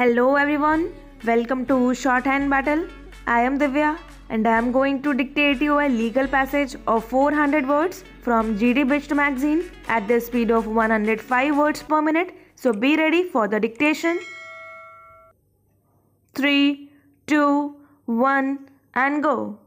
Hello everyone, welcome to Shorthand Battle. I am Divya and I am going to dictate you a legal passage of 400 words from GD Best magazine at the speed of 105 words per minute. So be ready for the dictation. 3, 2, 1 and go.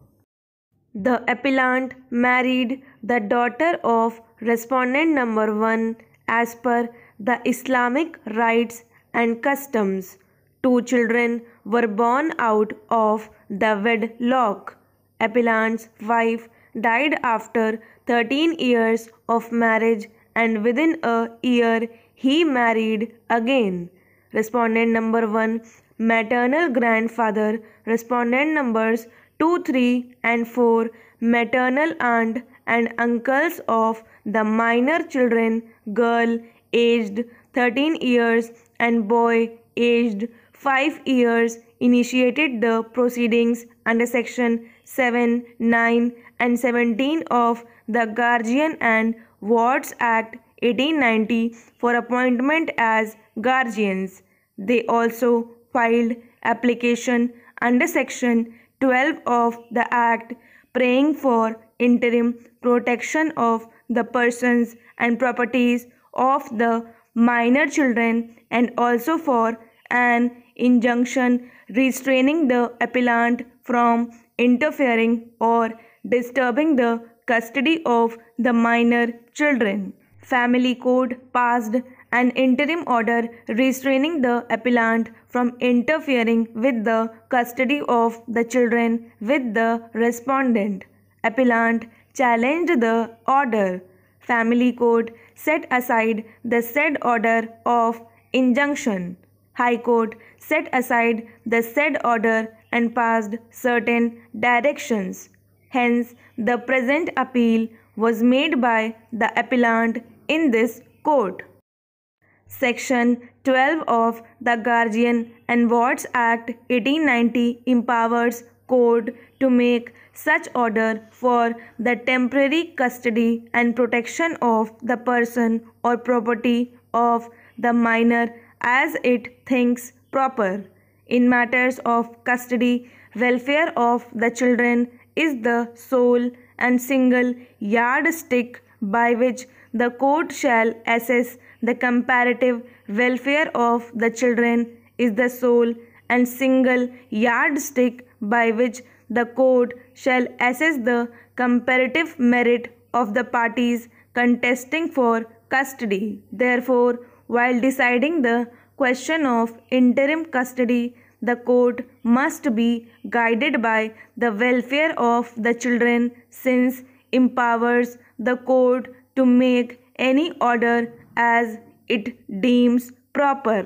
The appellant married the daughter of respondent number 1 as per the Islamic rights and customs. Two children were born out of the wedlock. Epilant's wife died after 13 years of marriage and within a year he married again. Respondent number 1 maternal grandfather. Respondent numbers 2, 3 and 4 maternal aunt and uncles of the minor children girl aged 13 years and boy aged 5 years initiated the proceedings under section 7, 9 and 17 of the Guardian and Wards Act 1890 for appointment as guardians. They also filed application under section 12 of the act praying for interim protection of the persons and properties of the minor children and also for an injunction restraining the appellant from interfering or disturbing the custody of the minor children. Family Code passed an interim order restraining the appellant from interfering with the custody of the children with the respondent. Appellant challenged the order. Family Court set aside the said order of injunction. High Court set aside the said order and passed certain directions. Hence, the present appeal was made by the appellant in this court. Section 12 of the Guardian and Wards Act 1890 empowers code to make such order for the temporary custody and protection of the person or property of the minor as it thinks proper. In matters of custody, welfare of the children is the sole and single yardstick by which the court shall assess the comparative welfare of the children is the sole and single yardstick by which the court shall assess the comparative merit of the parties contesting for custody. Therefore, while deciding the question of interim custody, the court must be guided by the welfare of the children since empowers the court to make any order as it deems proper.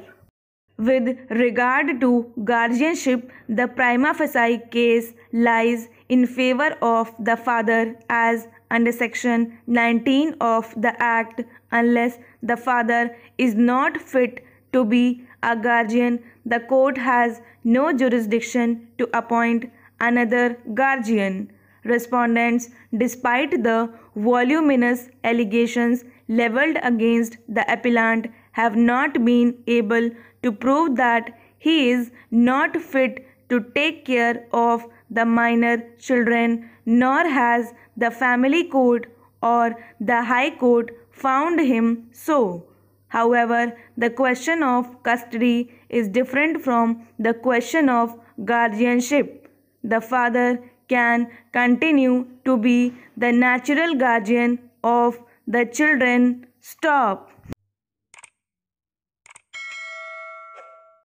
With regard to guardianship, the prima facie case lies in favor of the father as under section 19 of the act unless the father is not fit to be a guardian the court has no jurisdiction to appoint another guardian respondents despite the voluminous allegations leveled against the appellant have not been able to prove that he is not fit to take care of the minor children, nor has the family court or the high court found him so. However, the question of custody is different from the question of guardianship. The father can continue to be the natural guardian of the children. Stop.